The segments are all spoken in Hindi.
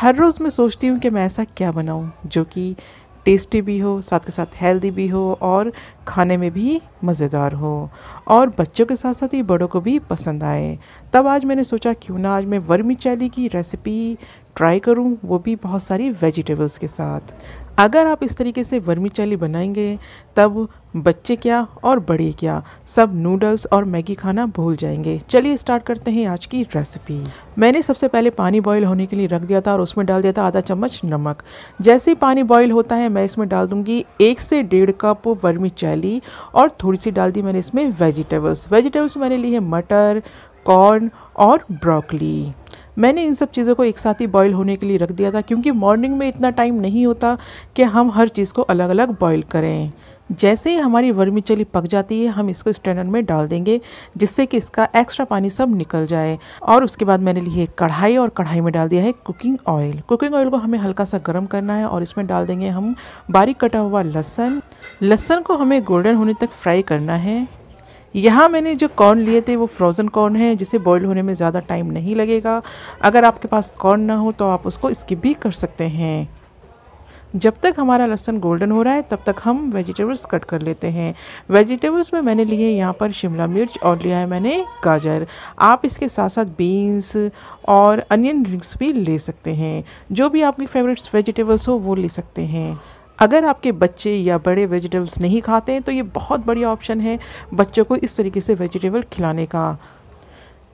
हर रोज़ मैं सोचती हूँ कि मैं ऐसा क्या बनाऊँ जो कि टेस्टी भी हो साथ के साथ हेल्दी भी हो और खाने में भी मज़ेदार हो और बच्चों के साथ साथ ही बड़ों को भी पसंद आए तब आज मैंने सोचा क्यों ना आज मैं वर्मी चैली की रेसिपी ट्राई करूँ वो भी बहुत सारी वेजिटेबल्स के साथ अगर आप इस तरीके से वर्मी बनाएंगे तब बच्चे क्या और बड़े क्या सब नूडल्स और मैगी खाना भूल जाएंगे चलिए स्टार्ट करते हैं आज की रेसिपी मैंने सबसे पहले पानी बॉईल होने के लिए रख दिया था और उसमें डाल दिया था आधा चम्मच नमक जैसे ही पानी बॉईल होता है मैं इसमें डाल दूंगी एक से डेढ़ कप वर्मी चैली और थोड़ी सी डाल दी मैंने इसमें वेजिटेबल्स वेजिटेबल्स मैंने ली है मटर कॉर्न और ब्रोकली मैंने इन सब चीज़ों को एक साथ ही बॉईल होने के लिए रख दिया था क्योंकि मॉर्निंग में इतना टाइम नहीं होता कि हम हर चीज़ को अलग अलग बॉईल करें जैसे ही हमारी वर्मी चली पक जाती है हम इसको स्ट्रेनर में डाल देंगे जिससे कि इसका एक्स्ट्रा पानी सब निकल जाए और उसके बाद मैंने लिए है कढ़ाई और कढ़ाई में डाल दिया है कुकिंग ऑयल कुकिंग ऑयल को हमें हल्का सा गर्म करना है और इसमें डाल देंगे हम बारीक कटा हुआ लहसन लहसन को हमें गोल्डन होने तक फ्राई करना है यहाँ मैंने जो कॉर्न लिए थे वो फ्रोज़न कॉर्न है जिसे बॉईल होने में ज़्यादा टाइम नहीं लगेगा अगर आपके पास कॉर्न ना हो तो आप उसको स्किप भी कर सकते हैं जब तक हमारा लहसन गोल्डन हो रहा है तब तक हम वेजिटेबल्स कट कर लेते हैं वेजिटेबल्स में मैंने लिए यहाँ पर शिमला मिर्च और लिया है मैंने गाजर आप इसके साथ साथ बीन्स और अनियन रिंग्स भी ले सकते हैं जो भी आपकी फेवरेट्स वेजिटेबल्स हो वो ले सकते हैं अगर आपके बच्चे या बड़े वेजिटेबल्स नहीं खाते हैं तो ये बहुत बढ़िया ऑप्शन है बच्चों को इस तरीके से वेजिटेबल खिलाने का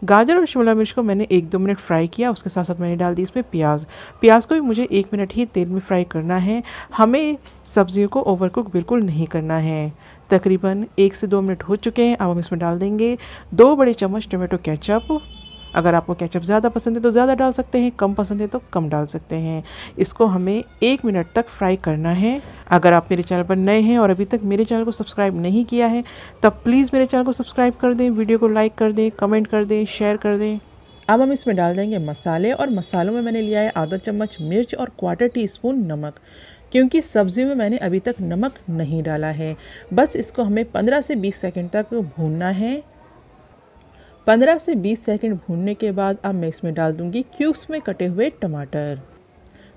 गाजर और शिमला मिर्च को मैंने एक दो मिनट फ्राई किया उसके साथ साथ मैंने डाल दी इसमें प्याज प्याज को भी मुझे एक मिनट ही तेल में फ्राई करना है हमें सब्जियों को कुक बिल्कुल नहीं करना है तकरीबन एक से दो मिनट हो चुके हैं अब हम इसमें डाल देंगे दो बड़े चम्मच टोमेटो केचप अगर आपको केचप ज़्यादा पसंद है तो ज़्यादा डाल सकते हैं कम पसंद है तो कम डाल सकते हैं इसको हमें एक मिनट तक फ्राई करना है अगर आप मेरे चैनल पर नए हैं और अभी तक मेरे चैनल को सब्सक्राइब नहीं किया है तब प्लीज़ मेरे चैनल को सब्सक्राइब कर दें वीडियो को लाइक कर दें कमेंट कर दें शेयर कर दें अब हम इसमें डाल देंगे मसाले और मसालों में मैंने लिया है आधा चम्मच मिर्च और क्वार्टर टी स्पून नमक क्योंकि सब्ज़ी में मैंने अभी तक नमक नहीं डाला है बस इसको हमें 15 से 20 सेकंड तक भूनना है 15 से 20 सेकंड भूनने के बाद अब मैं इसमें डाल दूंगी क्यूब्स में कटे हुए टमाटर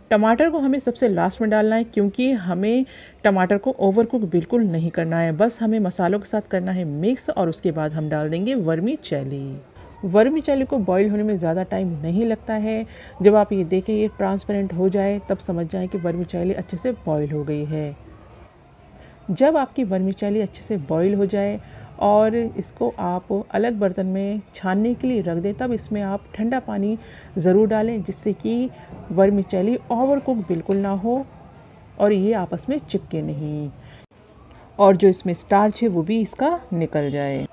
टमाटर को हमें सबसे लास्ट में डालना है क्योंकि हमें टमाटर को ओवर कुक बिल्कुल नहीं करना है बस हमें मसालों के साथ करना है मिक्स और उसके बाद हम डाल देंगे वर्मी चैली वर्मी चैली को बॉईल होने में ज़्यादा टाइम नहीं लगता है जब आप ये देखें ये ट्रांसपेरेंट हो जाए तब समझ जाए कि वर्मी चैली अच्छे से बॉयल हो गई है जब आपकी वर्मी चैली अच्छे से बॉयल हो जाए और इसको आप अलग बर्तन में छानने के लिए रख दें तब इसमें आप ठंडा पानी ज़रूर डालें जिससे कि वर्मिचैली ओवर कुक बिल्कुल ना हो और ये आपस में चिपके नहीं और जो इसमें स्टार्च है वो भी इसका निकल जाए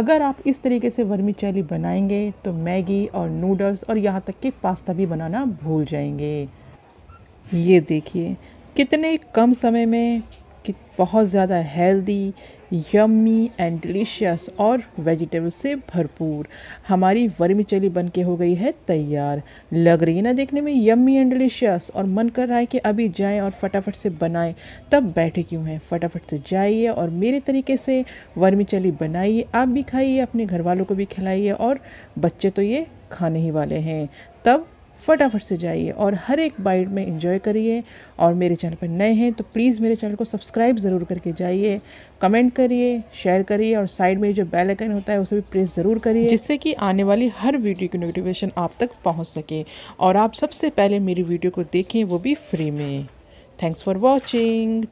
अगर आप इस तरीके से वर्मिचैली बनाएंगे तो मैगी और नूडल्स और यहाँ तक कि पास्ता भी बनाना भूल जाएंगे ये देखिए कितने कम समय में कि बहुत ज़्यादा हेल्दी यम्मी एंड डिलीशियस और वेजिटेबल से भरपूर हमारी वर्मी चली बन के हो गई है तैयार लग रही है ना देखने में यम्मी एंड डिलीशियस और मन कर रहा है कि अभी जाएं और फटाफट से बनाएं तब बैठे क्यों हैं फटाफट से जाइए और मेरे तरीके से वर्मी चली बनाइए आप भी खाइए अपने घर वालों को भी खिलाइए और बच्चे तो ये खाने ही वाले हैं तब फटाफट से जाइए और हर एक बाइट में इंजॉय करिए और मेरे चैनल पर नए हैं तो प्लीज़ मेरे चैनल को सब्सक्राइब ज़रूर करके जाइए कमेंट करिए शेयर करिए और साइड में जो बेल आइकन होता है उसे भी प्रेस ज़रूर करिए जिससे कि आने वाली हर वीडियो की नोटिफिकेशन आप तक पहुंच सके और आप सबसे पहले मेरी वीडियो को देखें वो भी फ्री में थैंक्स फॉर वॉचिंग